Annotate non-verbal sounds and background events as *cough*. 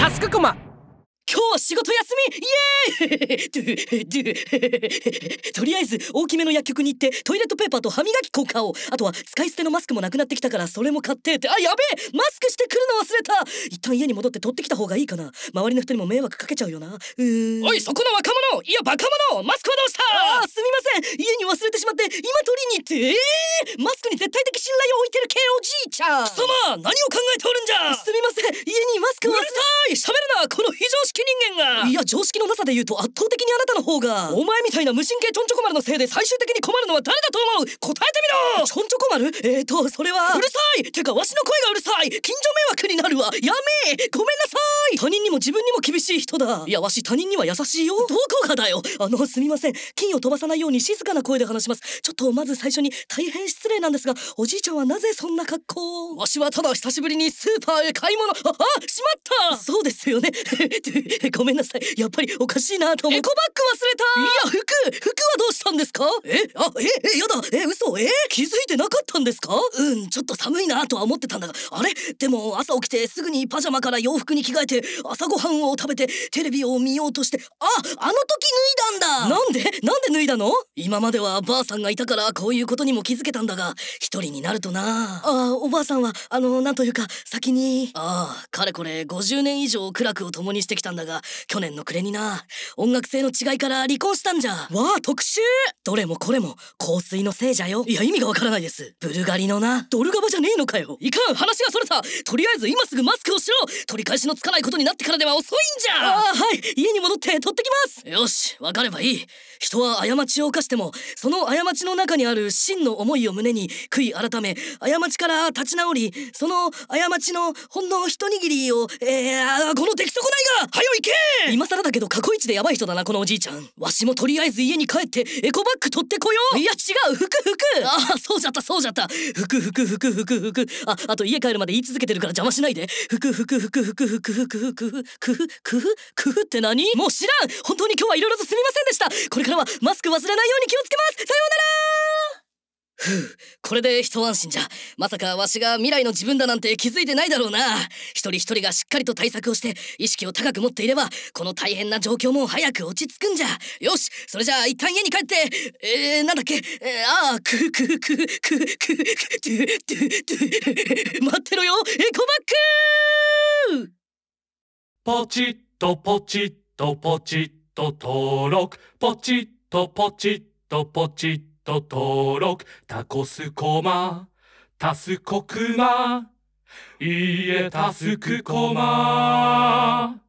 タスクコマ今日は仕事休みイエーイ *laughs* とりあえず大きめの薬局に行ってトイレットペーパーと歯磨き粉買おうあとは使い捨てのマスクもなくなってきたからそれも買ってってあやべえマスクしてくるの忘れた一旦家に戻って取ってきた方がいいかな周りの人にも迷惑かけちゃうよなうんおいそこの若者いやバカ者マスクはどうしたああすみません家に忘れてしまって今取りに行ってえー、マスクに絶対的信頼を置いてる系おじいちゃん貴様何を考えておるんじゃすみません家にマスクはうるさい喋るなこの非常識人間がいや常識のなさで言うと圧倒的にあなたの方がお前みたいな無神経ちょんちょこ丸のせいで最終的に困るのは誰だと思う答えてみろちょんちょこ丸えーとそれはうるさいてかわしの声がうるさい近所迷惑になるわやめごめんなさいい他人にも自分にも厳しい人だいやわし他人には優しいよどこがだよあのすみません金を飛ばさないように静かな声で話しますちょっとまず最初に大変失礼なんですがおじいちゃんはなぜそんな格好わしはただ久しぶりにスーパーへ買い物ああしまったそうですよね *laughs* ごめんなさいやっぱりおかしいなとエコバッグ忘れたいや服服はどうしたんですかえあええやだえ嘘えー、気づいてなかったんですかうんちょっと寒いなとは思ってたんだがあれでも朝起きてすぐにパジャマから洋服に着替えて朝ごはんを食べてテレビを見ようとしてああの時脱いだいだの今まではばあさんがいたからこういうことにも気づけたんだが一人になるとなあおばあさんはあのなんというか先にああかれこれ50年以上苦楽を共にしてきたんだが去年の暮れにな音楽性の違いから離婚したんじゃわあ特集どれもこれも香水のせいじゃよいや意味がわからないですブルガリのなドルガバじゃねえのかよいかん話がそれたとりあえず今すぐマスクをしろ取り返しのつかないことになってからでは遅いんじゃああはい家に戻って取ってきますよしわかればいい人は過ちを犯してもその過ちの中にある真の思いを胸に悔い改め過ちから立ち直りその過ちのほんの一握りをえー、この出来損ないがはよいけ今更だけど過去一でヤバい人だなこのおじいちゃんわしもとりあえず家に帰ってエコバッグ取ってこよういや違う服服ああそうじゃったそうじゃった服服服服服ああと家帰るまで言い続けてるから邪魔しないで服服服服服服服服服服服って何もう知らん本当に今日はいろいろとすみませんでしたこれからはマスク忘れないように気をつけますさようならふうこれで一安心じゃまさかわしが未来の自分だなんて気づいてないだろうな一人一人がしっかりと対策をして意識を高く持っていればこの大変な状況も早く落ち着くんじゃよしそれじゃあ一旦家に帰ってえー、なんだっけ、えー、ああくくくくくく待ってろよエコバッグポチッとポチッとポチッとと登録ポチッとポチッとポチッと登録タコスコマタスコクマいいえタスクコマ